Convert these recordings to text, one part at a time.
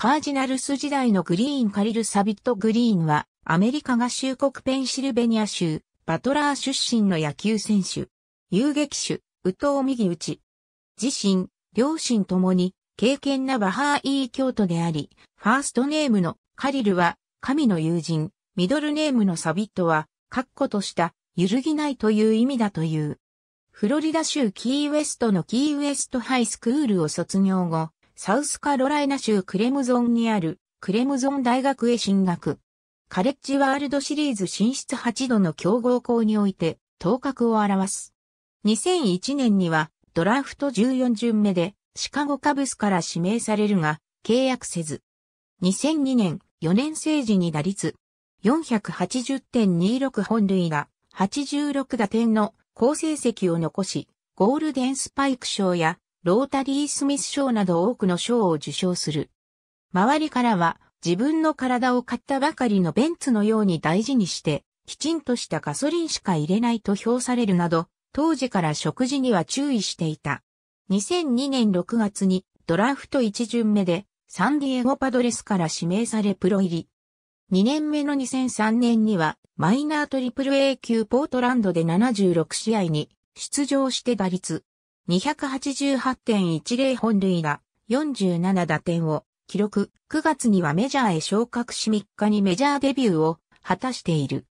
カージナルス時代のグリーンカリル・サビット・グリーンは、アメリカ合衆国ペンシルベニア州、バトラー出身の野球選手。遊撃手、宇藤右打ち。自身、両親ともに、敬虔なバハーイー教徒であり、ファーストネームのカリルは、神の友人、ミドルネームのサビットは、確固とした、揺るぎないという意味だという。フロリダ州キーウエストのキーウエストハイスクールを卒業後、サウスカロライナ州クレムゾンにあるクレムゾン大学へ進学。カレッジワールドシリーズ進出8度の強豪校において頭角を表す。2001年にはドラフト14巡目でシカゴカブスから指名されるが契約せず。2002年4年生時に打率480.26本塁打86打点の好成績を残しゴールデンスパイク賞やロータリー・スミス賞など多くの賞を受賞する。周りからは自分の体を買ったばかりのベンツのように大事にして、きちんとしたガソリンしか入れないと評されるなど、当時から食事には注意していた。2002年6月にドラフト1巡目でサンディエゴパドレスから指名されプロ入り。2年目の2003年にはマイナートリプル A 級ポートランドで76試合に出場して打率288.10本塁打、47打点を記録、9月にはメジャーへ昇格し3日にメジャーデビューを果たしている。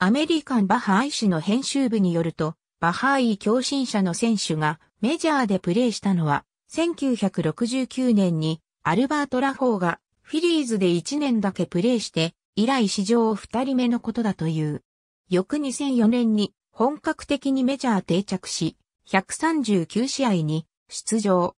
アメリカンバハーイ氏の編集部によると、バハーイ共振者の選手がメジャーでプレーしたのは、1969年にアルバート・ラフォーがフィリーズで1年だけプレーして、以来史上2人目のことだという。翌2004年に本格的にメジャー定着し、139試合に出場。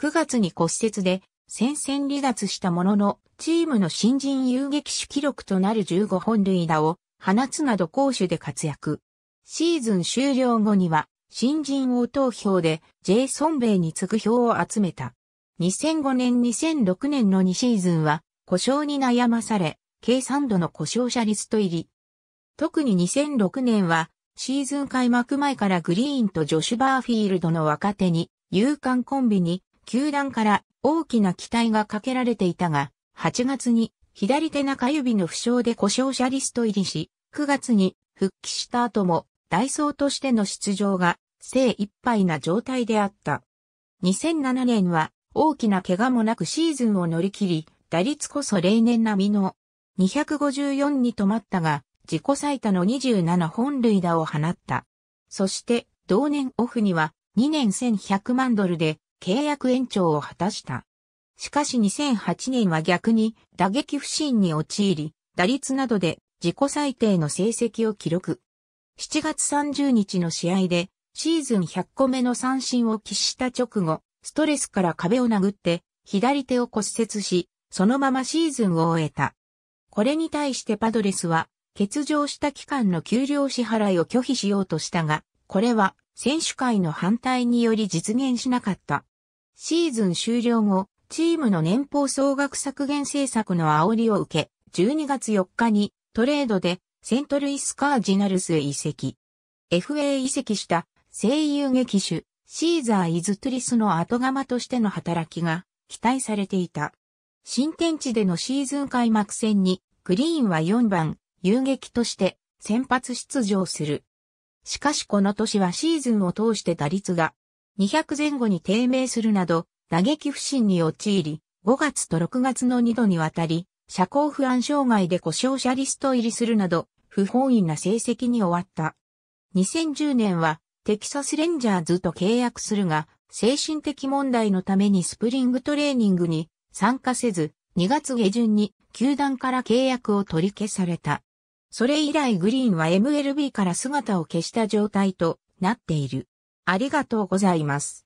9月に骨折で戦線離脱したものの、チームの新人遊撃手記録となる15本塁打を放つなど攻守で活躍。シーズン終了後には、新人王投票で J ソンベイに次ぐ票を集めた。2005年2006年の2シーズンは、故障に悩まされ、計3度の故障者リスト入り。特に2006年は、シーズン開幕前からグリーンとジョシュ・バーフィールドの若手に、勇敢コンビに、球団から大きな期待がかけられていたが、8月に左手中指の負傷で故障者リスト入りし、9月に復帰した後も、ダイソーとしての出場が精一杯な状態であった。2007年は大きな怪我もなくシーズンを乗り切り、打率こそ例年並みの254に止まったが、自己最多の27本塁打を放った。そして、同年オフには2年1100万ドルで契約延長を果たした。しかし2008年は逆に打撃不振に陥り、打率などで自己最低の成績を記録。7月30日の試合でシーズン100個目の三振を喫した直後、ストレスから壁を殴って左手を骨折し、そのままシーズンを終えた。これに対してパドレスは欠場した期間の給料支払いを拒否しようとしたが、これは選手会の反対により実現しなかった。シーズン終了後、チームの年俸総額削減政策の煽りを受け、12月4日にトレードでセントルイスカージナルスへ移籍。FA 移籍した声優劇手シーザー・イズトリスの後釜としての働きが期待されていた。新天地でのシーズン開幕戦にグリーンは4番遊撃として先発出場する。しかしこの年はシーズンを通して打率が200前後に低迷するなど打撃不振に陥り、5月と6月の2度にわたり、社交不安障害で故障者リスト入りするなど、不本意な成績に終わった。2010年はテキサスレンジャーズと契約するが、精神的問題のためにスプリングトレーニングに参加せず、2月下旬に球団から契約を取り消された。それ以来グリーンは MLB から姿を消した状態となっている。ありがとうございます。